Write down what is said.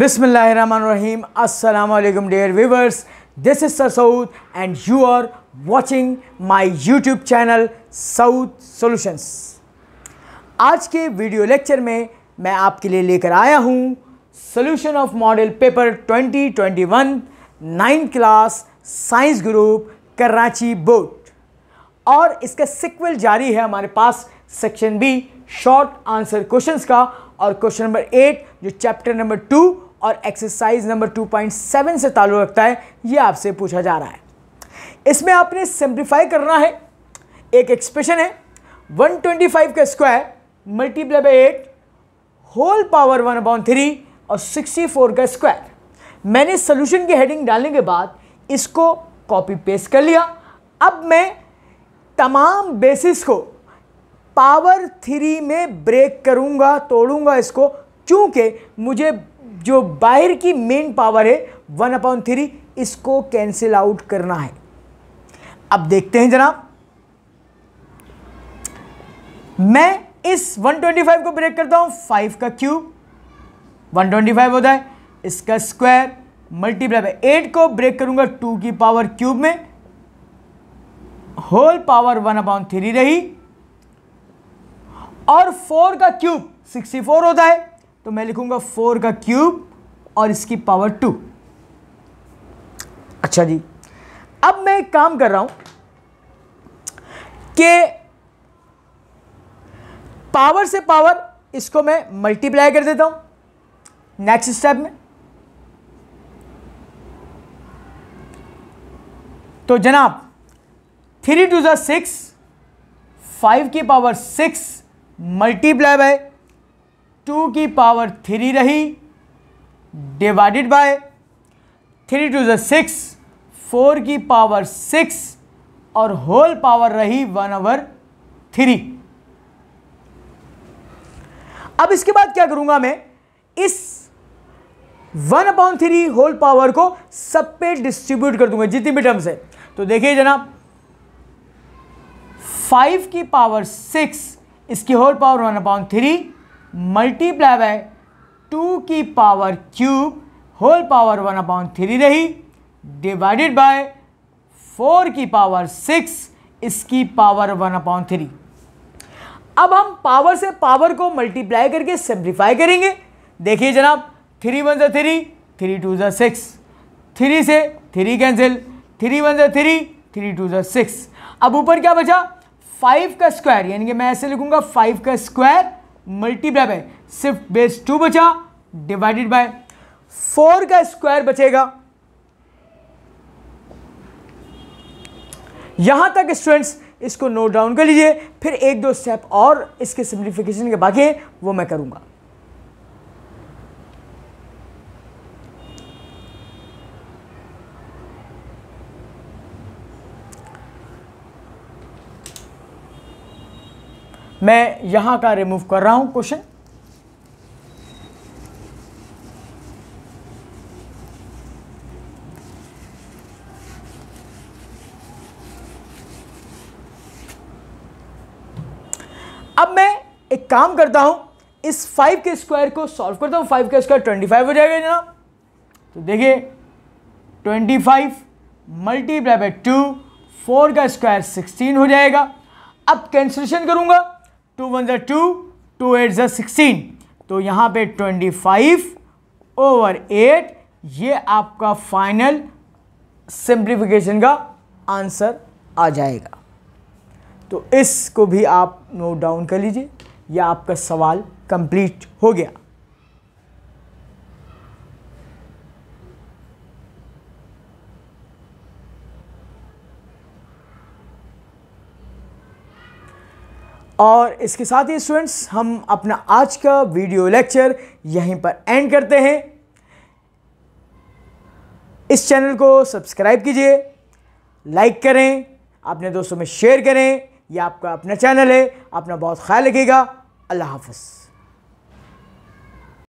Bismillahirrahmanirrahim. Assalamu alaikum dear viewers. This is Sir Saud and you are watching my YouTube channel Saud आज के video lecture में मैं आपके लिए लेकर आया हूँ solution of model paper 2021 ninth class science group Karachi board और इसका सिक्वल जारी है हमारे पास section B short answer question का और क्वेश्चन नंबर एट जो चैप्टर नंबर टू और एक्सरसाइज नंबर 2.7 से ताल्लुक़ रखता है ये आपसे पूछा जा रहा है इसमें आपने सिंप्लीफाई करना है एक एक्सप्रेशन है 125 का square multiply by eight whole power one upon three और 64 का स्क्वायर मैंने सोल्यूशन की हेडिंग डालने के बाद इसको कॉपी पेस्ट कर लिया अब मैं तमाम बेसिस को पावर थ्री में ब्रेक करूंगा तोड़ूंगा इसको क्योंकि मुझे जो बाहर की मेन पावर है वन अपॉन थ्री इसको कैंसिल आउट करना है अब देखते हैं जनाब मैं इस 125 को ब्रेक करता हूं 5 का क्यूब 125 होता है इसका स्क्वायर मल्टीप्लाई बाय एट को ब्रेक करूंगा टू की पावर क्यूब में whole power one upon three रही और फोर का क्यूब सिक्सटी फोर होता है तो मैं लिखूंगा फोर का क्यूब और इसकी पावर टू अच्छा जी अब मैं एक काम कर रहा हूं कि पावर से पावर इसको मैं मल्टीप्लाई कर देता हूं नेक्स्ट स्टेप में तो जनाब थ्री टू जिक्स फाइव की power six multiply by two की पावर थ्री रही डिवाइडेड बाय थ्री टू दिक्स फोर की पावर सिक्स और होल पावर रही वन ओवर थ्री अब इसके बाद क्या करूंगा मैं इस one upon three whole power को सब पे डिस्ट्रीब्यूट कर दूंगा जितनी भी टर्म्स है तो देखिए जनाब फाइव की पावर सिक्स इसकी whole power one upon three multiply by two की power cube whole power one upon three रही डिवाइडेड बाय फोर की पावर सिक्स इसकी पावर वन अपॉन थ्री अब हम पावर से पावर को मल्टीप्लाई करके सिंप्लीफाई करेंगे देखिए जनाब थ्री वन जो थ्री थ्री टू जो सिक्स थ्री से थ्री कैंसिल थ्री वन जो थ्री थ्री टू जो सिक्स अब ऊपर क्या बचा फाइव का स्क्वायर यानी कि मैं ऐसे लिखूंगा फाइव का स्क्वायर मल्टीप्लाई बाय सिर्फ बेस टू बचा डिवाइडेड बाय फोर का स्क्वायर बचेगा यहां तक स्टूडेंट्स इसको नोट डाउन कर लीजिए फिर एक दो स्टेप और इसके सिंप्लीफिकेशन के बाकी वो मैं करूंगा मैं यहां का रिमूव कर रहा हूं क्वेश्चन अब मैं एक काम करता हूं इस फाइव के स्क्वायर को सॉल्व करता हूं फाइव का स्क्वायर ट्वेंटी फाइव हो जाएगा जना तो देखिए twenty five multiply by two four का स्क्वायर सिक्सटीन हो जाएगा अब कैंसिलेशन करूंगा टू वन ज़ा टू टू एट ज़ा सिक्सटीन तो यहाँ पे ट्वेंटी फाइव ओवर एट ये आपका फाइनल सिंप्लीफिकेशन का आंसर आ जाएगा तो इसको भी आप नोट डाउन कर लीजिए यह आपका सवाल कंप्लीट हो गया और इसके साथ ही स्टूडेंट्स हम अपना आज का वीडियो लेक्चर यहीं पर एंड करते हैं इस चैनल को सब्सक्राइब कीजिए लाइक करें अपने दोस्तों में शेयर करें यह आपका अपना चैनल है अपना बहुत ख्याल रखिएगा अल्लाह हाफिज़